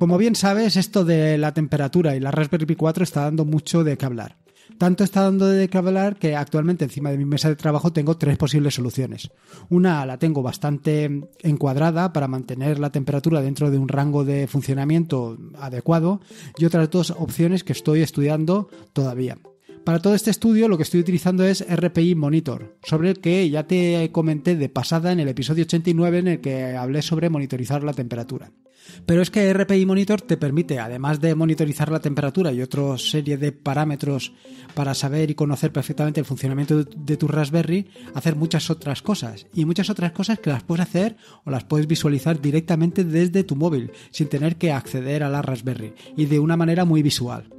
Como bien sabes, esto de la temperatura y la Raspberry Pi 4 está dando mucho de qué hablar. Tanto está dando de qué hablar que actualmente encima de mi mesa de trabajo tengo tres posibles soluciones. Una la tengo bastante encuadrada para mantener la temperatura dentro de un rango de funcionamiento adecuado y otras dos opciones que estoy estudiando todavía. Para todo este estudio lo que estoy utilizando es RPI Monitor, sobre el que ya te comenté de pasada en el episodio 89 en el que hablé sobre monitorizar la temperatura. Pero es que RPI Monitor te permite, además de monitorizar la temperatura y otra serie de parámetros para saber y conocer perfectamente el funcionamiento de tu Raspberry, hacer muchas otras cosas. Y muchas otras cosas que las puedes hacer o las puedes visualizar directamente desde tu móvil, sin tener que acceder a la Raspberry, y de una manera muy visual.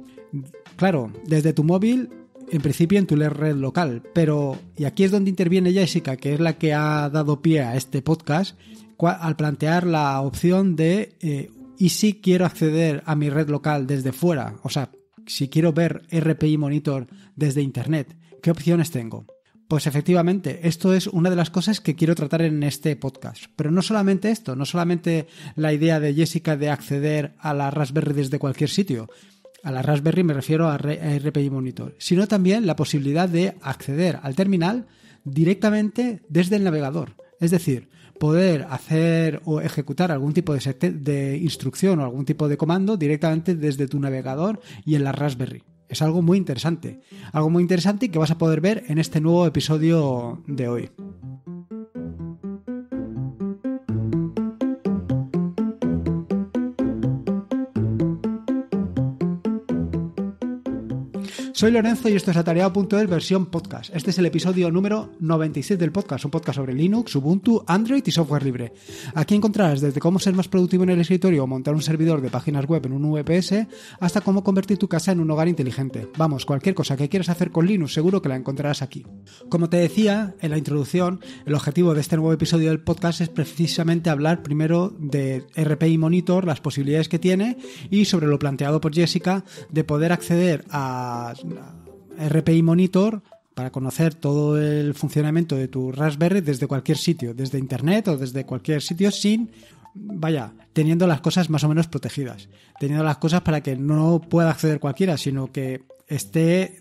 Claro, desde tu móvil en principio en tu red local, pero, y aquí es donde interviene Jessica, que es la que ha dado pie a este podcast, al plantear la opción de, eh, ¿y si quiero acceder a mi red local desde fuera? O sea, si quiero ver RPI Monitor desde Internet, ¿qué opciones tengo? Pues efectivamente, esto es una de las cosas que quiero tratar en este podcast. Pero no solamente esto, no solamente la idea de Jessica de acceder a la Raspberry desde cualquier sitio, a la Raspberry me refiero a, RPI Monitor, sino también la posibilidad de acceder al terminal directamente desde el navegador. Es decir, poder hacer o ejecutar algún tipo de, de instrucción o algún tipo de comando directamente desde tu navegador y en la Raspberry. Es algo muy interesante. Algo muy interesante que vas a poder ver en este nuevo episodio de hoy. Soy Lorenzo y esto es atareado.es versión podcast. Este es el episodio número 96 del podcast, un podcast sobre Linux, Ubuntu, Android y software libre. Aquí encontrarás desde cómo ser más productivo en el escritorio o montar un servidor de páginas web en un VPS hasta cómo convertir tu casa en un hogar inteligente. Vamos, cualquier cosa que quieras hacer con Linux seguro que la encontrarás aquí. Como te decía en la introducción, el objetivo de este nuevo episodio del podcast es precisamente hablar primero de RPI Monitor, las posibilidades que tiene y sobre lo planteado por Jessica de poder acceder a RPI Monitor para conocer todo el funcionamiento de tu Raspberry desde cualquier sitio, desde internet o desde cualquier sitio sin, vaya, teniendo las cosas más o menos protegidas, teniendo las cosas para que no pueda acceder cualquiera, sino que esté,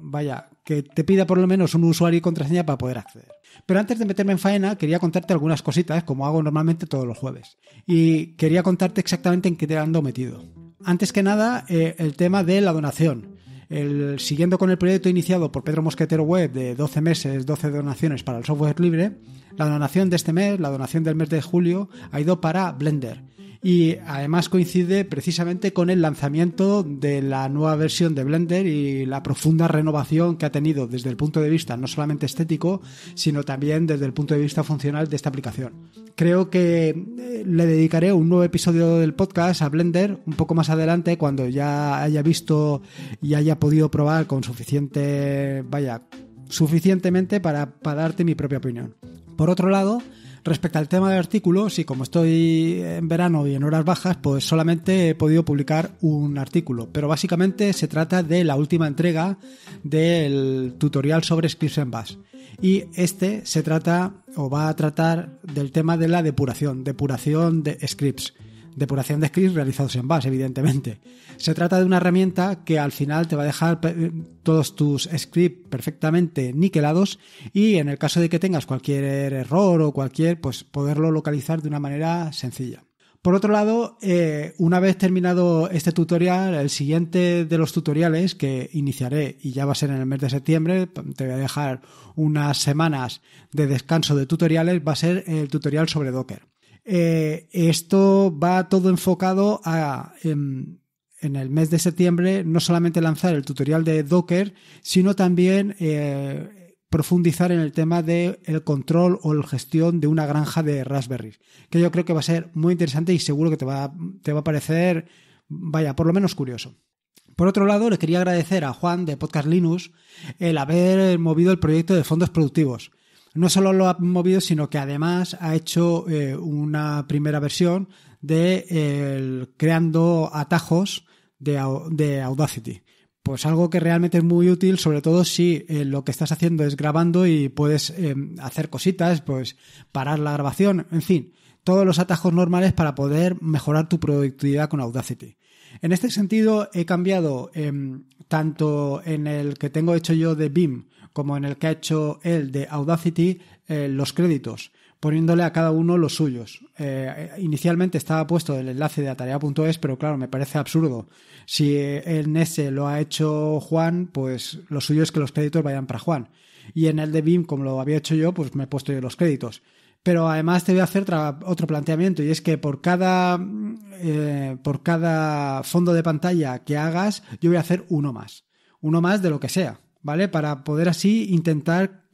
vaya, que te pida por lo menos un usuario y contraseña para poder acceder. Pero antes de meterme en faena, quería contarte algunas cositas, como hago normalmente todos los jueves. Y quería contarte exactamente en qué te ando metido. Antes que nada, eh, el tema de la donación. El, siguiendo con el proyecto iniciado por Pedro Mosquetero Web de 12 meses, 12 donaciones para el software libre, la donación de este mes, la donación del mes de julio, ha ido para Blender y además coincide precisamente con el lanzamiento de la nueva versión de Blender y la profunda renovación que ha tenido desde el punto de vista no solamente estético, sino también desde el punto de vista funcional de esta aplicación. Creo que eh, le dedicaré un nuevo episodio del podcast a Blender un poco más adelante cuando ya haya visto y haya podido probar con suficiente, vaya, suficientemente para, para darte mi propia opinión. Por otro lado, Respecto al tema de artículos y como estoy en verano y en horas bajas, pues solamente he podido publicar un artículo, pero básicamente se trata de la última entrega del tutorial sobre Scripts en Bash. Y este se trata o va a tratar del tema de la depuración, depuración de scripts depuración de scripts realizados en Bash, evidentemente. Se trata de una herramienta que al final te va a dejar eh, todos tus scripts perfectamente niquelados y en el caso de que tengas cualquier error o cualquier, pues poderlo localizar de una manera sencilla. Por otro lado, eh, una vez terminado este tutorial, el siguiente de los tutoriales que iniciaré y ya va a ser en el mes de septiembre, te voy a dejar unas semanas de descanso de tutoriales, va a ser el tutorial sobre Docker. Eh, esto va todo enfocado a, em, en, el mes de septiembre, no solamente lanzar el tutorial de Docker, sino también eh, profundizar en el tema del el control o la gestión de una granja de Raspberry, que yo creo que va a ser muy interesante y seguro que te va, te va a parecer, vaya, por lo menos curioso. Por otro lado, le quería agradecer a Juan de Podcast Linux el haber movido el proyecto de fondos productivos no solo lo ha movido, sino que además ha hecho eh, una primera versión de creando atajos de, Audacity. Pues algo que realmente es muy útil, sobre todo si eh, lo que estás haciendo es grabando y puedes em, hacer cositas, pues parar la grabación, en fin, todos los atajos normales para poder mejorar tu productividad con Audacity. En este sentido, he cambiado em, tanto en el que tengo hecho yo de BIM, como en el que ha hecho él de Audacity, eh, los créditos, poniéndole a cada uno los suyos. Eh, eh, inicialmente estaba puesto el enlace de atarea.es, pero claro, me parece absurdo. Si en ese lo ha hecho Juan, pues lo suyo es que los créditos vayan para Juan. Y en el de BIM, como lo había hecho yo, pues me he puesto yo los créditos. Pero además te voy a hacer otro planteamiento y es que por cada, por cada fondo de pantalla que hagas, yo voy a hacer uno más. Uno más de lo que sea. ¿vale? Para poder así intentar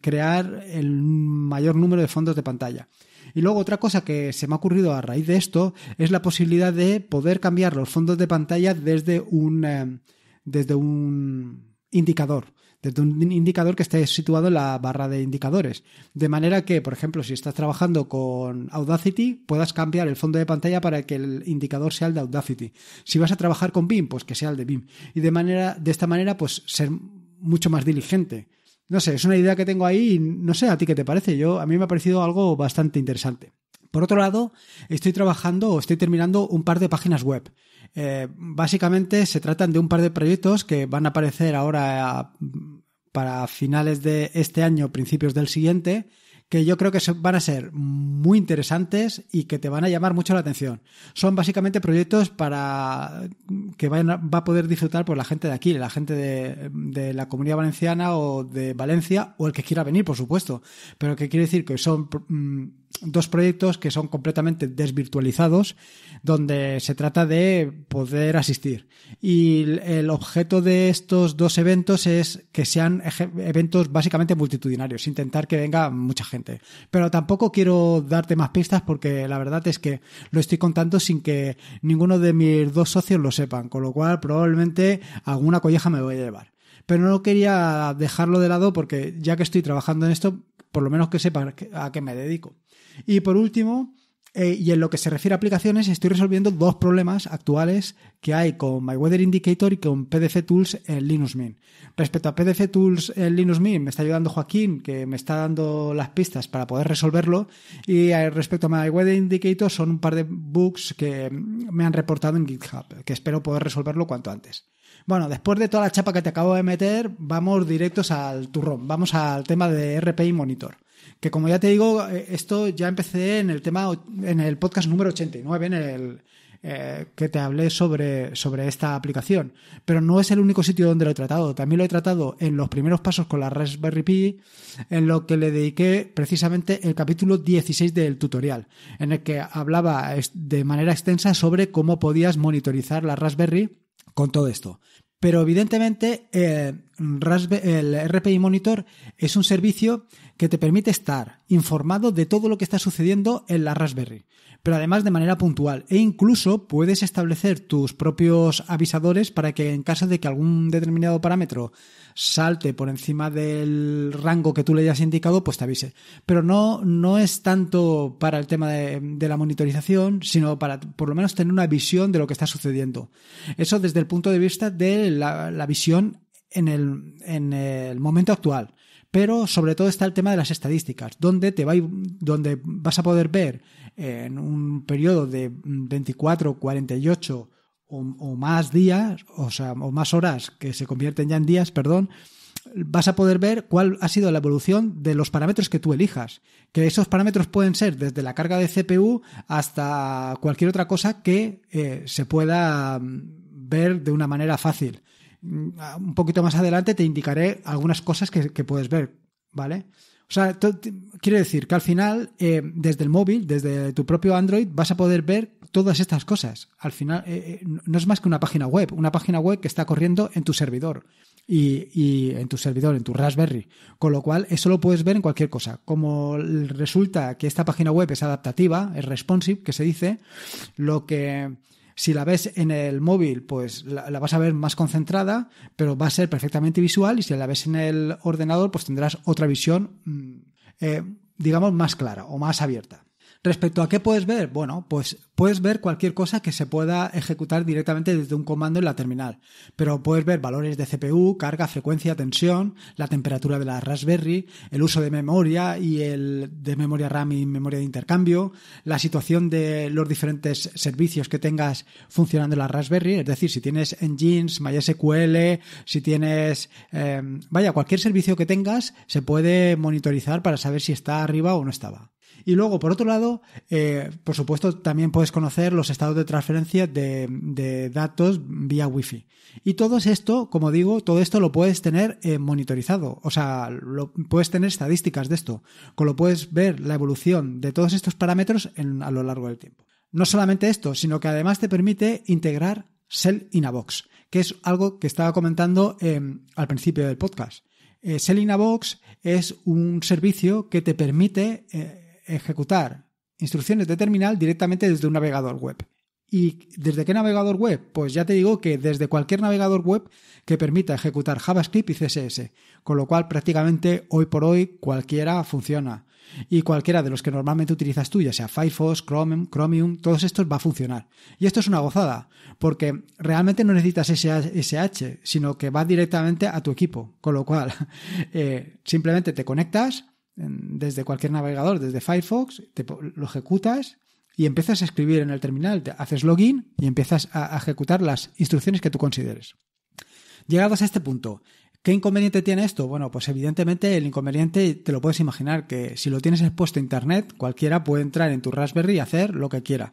crear el mayor número de fondos de pantalla. Y luego otra cosa que se me ha ocurrido a raíz de esto es la posibilidad de poder cambiar los fondos de pantalla desde un, eh, desde un indicador desde un indicador que esté situado en la barra de indicadores. De manera que, por ejemplo, si estás trabajando con Audacity, puedas cambiar el fondo de pantalla para que el indicador sea el de Audacity. Si vas a trabajar con BIM, pues que sea el de BIM. Y de, manera, de esta manera, pues ser mucho más diligente. No sé, es una idea que tengo ahí no sé a ti qué te parece. Yo, a mí me ha parecido algo bastante interesante. Por otro lado, estoy trabajando o estoy terminando un par de páginas web. Eh, básicamente se tratan de un par de proyectos que van a aparecer ahora mm, para finales de este año, principios del siguiente, que yo creo que van a ser muy interesantes y que te van a llamar mucho la atención. Son básicamente proyectos para mm, que vayan va a poder disfrutar por pues, la gente de aquí, la gente de, de, la comunidad valenciana o de Valencia o el que quiera venir, por supuesto. Pero que quiere decir que son mm, dos proyectos que son completamente desvirtualizados, donde se trata de poder asistir. Y el objeto de estos dos eventos es que sean eventos básicamente multitudinarios, intentar que venga mucha gente. Pero tampoco quiero darte más pistas porque la verdad es que lo estoy contando sin que ninguno de mis dos socios lo sepan, con lo cual probablemente alguna colleja me voy a llevar. Pero no quería dejarlo de lado porque ya que estoy trabajando en esto, por lo menos que sepa a qué me dedico. Y por último, eh, y en lo que se refiere a aplicaciones, estoy resolviendo dos problemas actuales que hay con myweatherindicator Indicator y con PDF Tools en Linux Mint. Respecto a PDF Tools en Linux Mint, me está ayudando Joaquín, que me está dando las pistas para poder resolverlo. Y eh, respecto a myweatherindicator Indicator, son un par de bugs que me han reportado en GitHub, que espero poder resolverlo cuanto antes. Bueno, después de toda la chapa que te acabo de meter, vamos directos al turrón. Vamos al tema de RPI Monitor. Que como ya te digo, eh, esto ya empecé en el tema, en el podcast número 89, en el eh, que te hablé sobre, sobre esta aplicación. Pero no es el único sitio donde lo he tratado. También lo he tratado en los primeros pasos con la Raspberry Pi, en lo que le dediqué precisamente el capítulo 16 del tutorial, en el que hablaba de manera extensa sobre cómo podías monitorizar la Raspberry con todo esto. Pero evidentemente, eh, el RPI Monitor es un servicio que te permite estar informado de todo lo que está sucediendo en la Raspberry, pero además de manera puntual e incluso puedes establecer tus propios avisadores para que en caso de que algún determinado parámetro salte por encima del rango que tú le hayas indicado, pues te avise. Pero no, no es tanto para el tema de, la monitorización, sino para por lo menos tener una visión de lo que está sucediendo. Eso desde el punto de vista de la visión en el, en el momento actual. Pero sobre todo está el tema de las estadísticas, donde, te va, donde vas a poder ver eh, en un periodo de 24, 48 o, más días, o sea, o más horas que se convierten ya en días, perdón, vas a poder ver cuál ha sido la evolución de los parámetros que tú elijas. Que esos parámetros pueden ser desde la carga de CPU hasta cualquier otra cosa que eh, se pueda mm, ver de una manera fácil. Mm, un poquito más adelante te indicaré algunas cosas que, puedes ver, ¿vale? O sea, quiero decir que al final, eh, desde el móvil, desde tu propio Android, vas a poder ver todas estas cosas. Al final, eh, eh, no es más que una página web, una página web que está corriendo en tu servidor y, y, en tu servidor, en tu Raspberry. Con lo cual, eso lo puedes ver en cualquier cosa. Como resulta que esta página web es adaptativa, es responsive, que se dice, lo que si la ves en el móvil, pues la, vas a ver más concentrada, pero va a ser perfectamente visual y si la ves en el ordenador, pues tendrás otra visión, mm, eh, digamos, más clara o más abierta. Respecto a qué puedes ver, bueno, pues puedes ver cualquier cosa que se pueda ejecutar directamente desde un comando en la terminal, pero puedes ver valores de CPU, carga, frecuencia, tensión, la temperatura de la Raspberry, el uso de memoria y el de memoria RAM y memoria de intercambio, la situación de los diferentes servicios que tengas funcionando en la Raspberry, es decir, si tienes engines, MySQL, si tienes, eh, vaya, cualquier servicio que tengas se puede monitorizar para saber si está arriba o no estaba. Y luego, por otro lado, eh, por supuesto, también puedes conocer los estados de transferencia de, datos vía Wi-Fi. Y todo esto, como digo, todo esto lo puedes tener eh, monitorizado. O sea, lo, puedes tener estadísticas de esto. Con lo puedes ver la evolución de todos estos parámetros a lo largo del tiempo. No solamente esto, sino que además te permite integrar Cell in a Box, que es algo que estaba comentando em, al principio del podcast. Eh, Cell in a Box es un servicio que te permite ejecutar instrucciones de terminal directamente desde un navegador web. ¿Y desde qué navegador web? Pues ya te digo que desde cualquier navegador web que permita ejecutar JavaScript y CSS, con lo cual prácticamente hoy por hoy cualquiera funciona. Y cualquiera de los que normalmente utilizas tú, ya sea Firefox, Chrome, Chromium, todos estos va a funcionar. Y esto es una gozada, porque realmente no necesitas SSH sino que va directamente a tu equipo. Con lo cual, eh, simplemente te conectas, desde cualquier navegador, desde Firefox, te, lo ejecutas y empiezas a escribir en el terminal, haces login y empiezas a, a ejecutar las instrucciones que tú consideres. Llegados a este punto, ¿Qué inconveniente tiene esto? Bueno, pues evidentemente el inconveniente te lo puedes imaginar, que si lo tienes expuesto a Internet, cualquiera puede entrar en tu Raspberry y hacer lo que quiera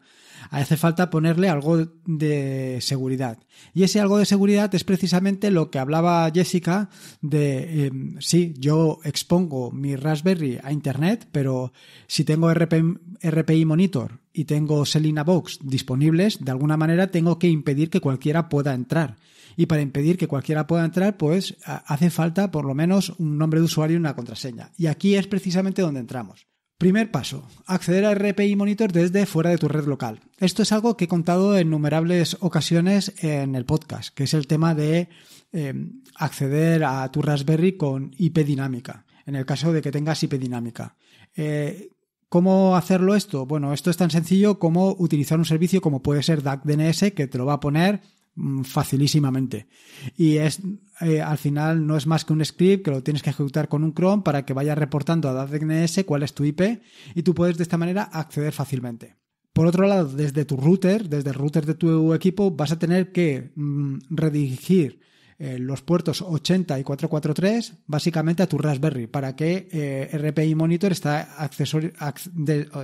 hace falta ponerle algo de seguridad. Y ese algo de seguridad es precisamente lo que hablaba Jessica de, em, sí, yo expongo mi Raspberry a Internet, pero si tengo RPI Monitor y tengo Selina Box disponibles, de alguna manera tengo que impedir que cualquiera pueda entrar. Y para impedir que cualquiera pueda entrar, pues hace falta por lo menos un nombre de usuario y una contraseña. Y aquí es precisamente donde entramos. Primer paso, acceder a RPI Monitor desde fuera de tu red local. Esto es algo que he contado en innumerables ocasiones en el podcast, que es el tema de em, acceder a tu Raspberry con IP dinámica, en el caso de que tengas IP dinámica. Eh, ¿Cómo hacerlo esto? Bueno, esto es tan sencillo como utilizar un servicio como puede ser DAC DNS, que te lo va a poner Mm, facilísimamente. Y es eh, al final no es más que un script que lo tienes que ejecutar con un Chrome para que vaya reportando a DNS cuál es tu IP y tú puedes de esta manera acceder fácilmente. Por otro lado, desde tu router, desde el router de tu equipo, vas a tener que mm, redirigir eh, los puertos 80 y 443 básicamente a tu Raspberry para que eh, RPI Monitor está accesorio, oh,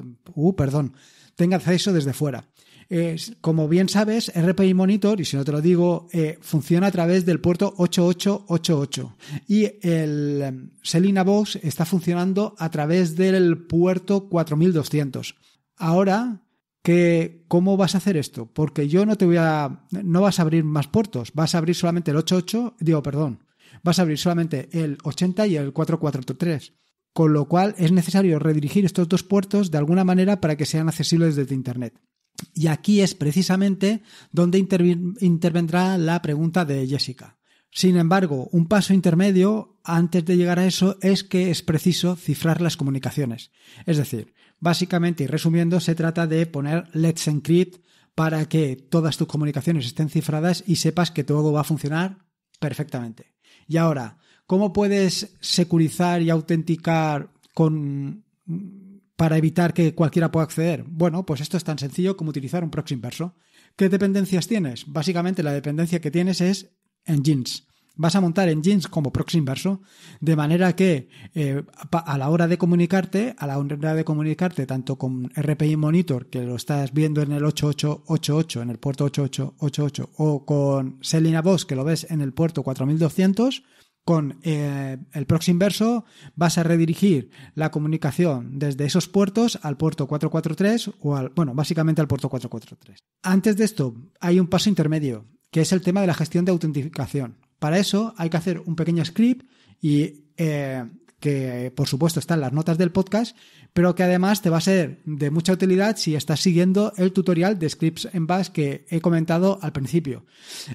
uh, perdón, tenga acceso desde fuera como bien sabes, RPI Monitor, y si no te lo digo, eh, funciona a través del puerto 8888. Y el em, Selina Box está funcionando a través del puerto 4200. Ahora, ¿cómo vas a hacer esto? Porque yo no te voy a. No vas a abrir más puertos, vas a abrir solamente el 88, digo, perdón, vas a abrir solamente el 80 y el 4483 con lo cual es necesario redirigir estos dos puertos de alguna manera para que sean accesibles desde Internet. Y aquí es precisamente donde intervendrá la pregunta de Jessica. Sin embargo, un paso intermedio antes de llegar a eso es que es preciso cifrar las comunicaciones. Es decir, básicamente y resumiendo, se trata de poner Let's Encrypt para que todas tus comunicaciones estén cifradas y sepas que todo va a funcionar perfectamente. Y ahora, ¿cómo puedes securizar y autenticar con para evitar que cualquiera pueda acceder? Bueno, pues esto es tan sencillo como utilizar un proxy inverso. ¿Qué dependencias tienes? Básicamente la dependencia que tienes es engines. Vas a montar engines como proxy inverso, de manera que eh, a la hora de comunicarte, a la hora de comunicarte tanto con RPI Monitor, que lo estás viendo en el 8888, en el puerto 8888, o con Selina Boss, que lo ves en el puerto 4200, con eh, el proxy inverso vas a redirigir la comunicación desde esos puertos al puerto 443 o al, bueno, básicamente al puerto 443. Antes de esto hay un paso intermedio, que es el tema de la gestión de autentificación. Para eso hay que hacer un pequeño script y eh, que por supuesto están las notas del podcast, pero que además te va a ser de mucha utilidad si estás siguiendo el tutorial de scripts en bash que he comentado al principio.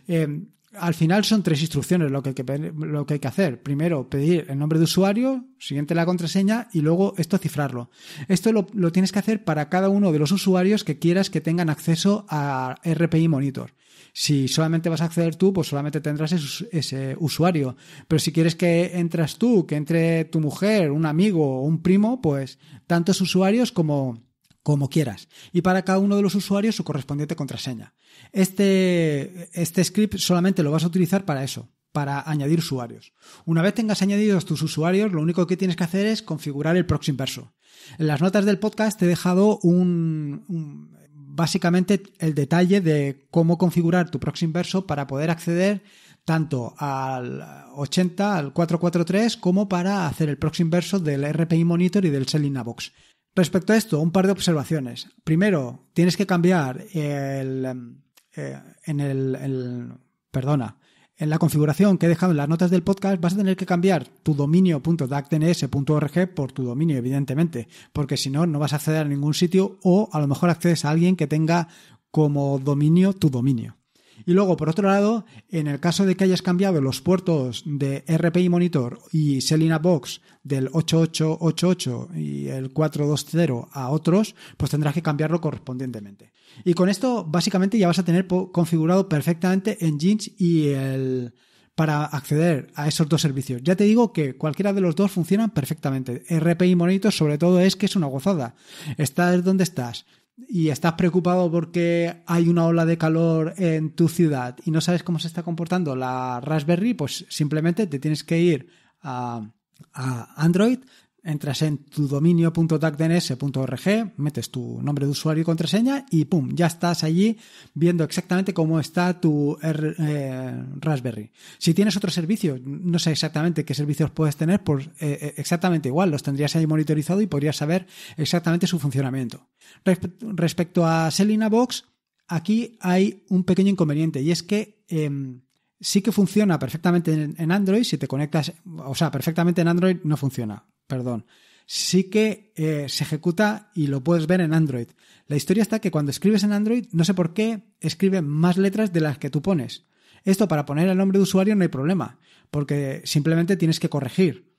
Eh, al final son tres instrucciones lo que, hay que, lo que hay que hacer. Primero, pedir el nombre de usuario, siguiente la contraseña y luego esto cifrarlo. Esto lo, tienes que hacer para cada uno de los usuarios que quieras que tengan acceso a RPI Monitor. Si solamente vas a acceder tú, pues solamente tendrás ese, usuario. Pero si quieres que entras tú, que entre tu mujer, un amigo o un primo, pues tantos usuarios como como quieras, y para cada uno de los usuarios su correspondiente contraseña. Este, este script solamente lo vas a utilizar para eso, para añadir usuarios. Una vez tengas añadidos tus usuarios, lo único que tienes que hacer es configurar el proxy inverso. En las notas del podcast te he dejado un, básicamente el detalle de cómo configurar tu proxy inverso para poder acceder tanto al 80, al 443, como para hacer el proxy inverso del RPI Monitor y del Selling Box. Respecto a esto, un par de observaciones. Primero, tienes que cambiar el, eh, en perdona, en la configuración que he dejado en las notas del podcast, vas a tener que cambiar tu dominio.dactns.org por tu dominio, evidentemente, porque si no, no vas a acceder a ningún sitio o a lo mejor accedes a alguien que tenga como dominio tu dominio. Y luego, por otro lado, en el caso de que hayas cambiado los puertos de RPI Monitor y Selina Box del 8888 y el 420 a otros, pues tendrás que cambiarlo correspondientemente. Y con esto, básicamente, ya vas a tener configurado perfectamente Engines y el para acceder a esos dos servicios. Ya te digo que cualquiera de los dos funcionan perfectamente. RPI Monitor sobre todo es que es una gozada. Estás donde estás, y estás preocupado porque hay una ola de calor en tu ciudad y no sabes cómo se está comportando la Raspberry, pues simplemente te tienes que ir a, a Android, entras en tu dominio.tagdns.org, metes tu nombre de usuario y contraseña y ¡pum! Ya estás allí viendo exactamente cómo está tu eh, Raspberry. Si tienes otro servicio, no sé exactamente qué servicios puedes tener, pues exactamente igual, los tendrías ahí monitorizado y podrías saber exactamente su funcionamiento. respecto a Selina Box, aquí hay un pequeño inconveniente y es que... Em, sí que funciona perfectamente en Android si te conectas, o sea, perfectamente en Android no funciona perdón, sí que eh, se ejecuta y lo puedes ver en Android. La historia está que cuando escribes en Android, no sé por qué, escribe más letras de las que tú pones. Esto para poner el nombre de usuario no hay problema, porque simplemente tienes que corregir.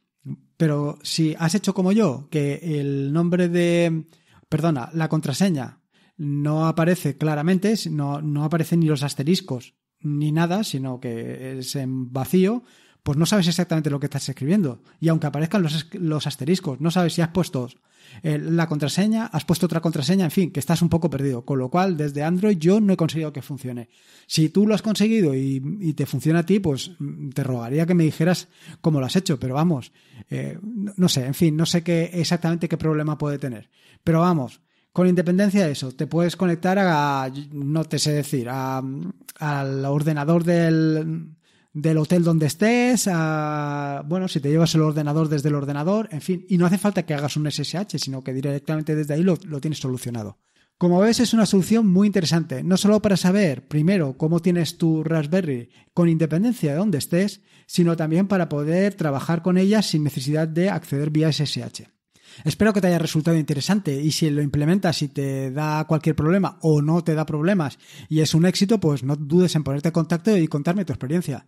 Pero si has hecho como yo, que el nombre de... Perdona, la contraseña no aparece claramente, no, no aparecen ni los asteriscos ni nada, sino que es en vacío, pues no sabes exactamente lo que estás escribiendo. Y aunque aparezcan los, asteriscos, no sabes si has puesto eh, la contraseña, has puesto otra contraseña, en fin, que estás un poco perdido. Con lo cual, desde Android yo no he conseguido que funcione. Si tú lo has conseguido y, te funciona a ti, pues mm, te rogaría que me dijeras cómo lo has hecho, pero vamos, eh, no, sé, en fin, no sé qué, exactamente qué problema puede tener. Pero vamos, con independencia de eso, te puedes conectar a, no te sé decir, mm, al ordenador del, del hotel donde estés, bueno, si te llevas el ordenador desde el ordenador, en fin, y no hace falta que hagas un SSH, sino que directamente desde ahí lo, tienes solucionado. Como ves, es una solución muy interesante, no solo para saber, primero, cómo tienes tu Raspberry con independencia de dónde estés, sino también para poder trabajar con ella sin necesidad de acceder vía SSH. Espero que te haya resultado interesante y si lo implementas y te da cualquier problema o no te da problemas y es un éxito, pues no dudes en ponerte en contacto y contarme tu experiencia.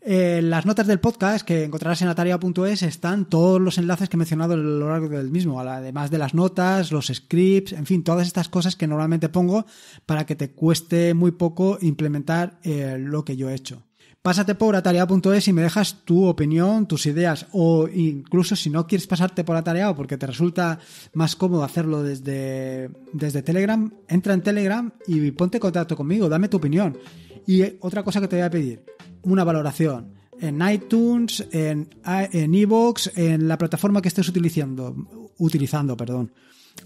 Eh, las notas del podcast que encontrarás en ataria.es están todos los enlaces que he mencionado a lo largo del mismo, además de las notas, los scripts, en fin, todas estas cosas que normalmente pongo para que te cueste muy poco implementar eh, lo que yo he hecho. Pásate por atareado.es y me dejas tu opinión, tus ideas o incluso si no quieres pasarte por atareado porque te resulta más cómodo hacerlo desde, desde Telegram, entra en Telegram y ponte en contacto conmigo, dame tu opinión. Y eh, otra cosa que te voy a pedir, una valoración en iTunes, en, eh, en en la plataforma que estés utilizando, utilizando, perdón.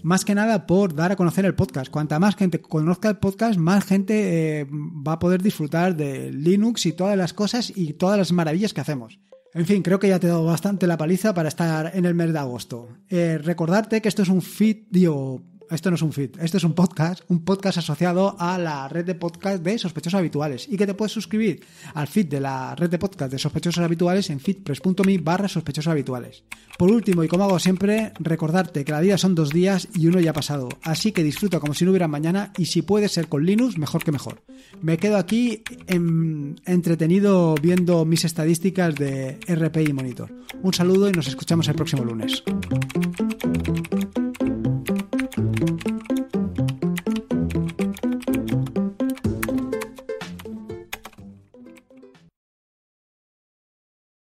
Más que nada por dar a conocer el podcast. Cuanta más gente conozca el podcast, más gente eh, va a poder disfrutar de Linux y todas las cosas y todas las maravillas que hacemos. En fin, creo que ya te he dado bastante la paliza para estar en el mes de agosto. recordarte que esto es un feed digo, esto no es un feed, esto es un podcast, un podcast asociado a la red de podcast de sospechosos habituales y que te puedes suscribir al feed de la red de podcast de sospechosos habituales en feedpress.me barra sospechosos habituales. Por último, y como hago siempre, recordarte que la vida son dos días y uno ya ha pasado, así que disfruta como si no hubiera mañana y si puede ser con Linux, mejor que mejor. Me quedo aquí em, entretenido viendo mis estadísticas de RPI Monitor. Un saludo y nos escuchamos el próximo lunes.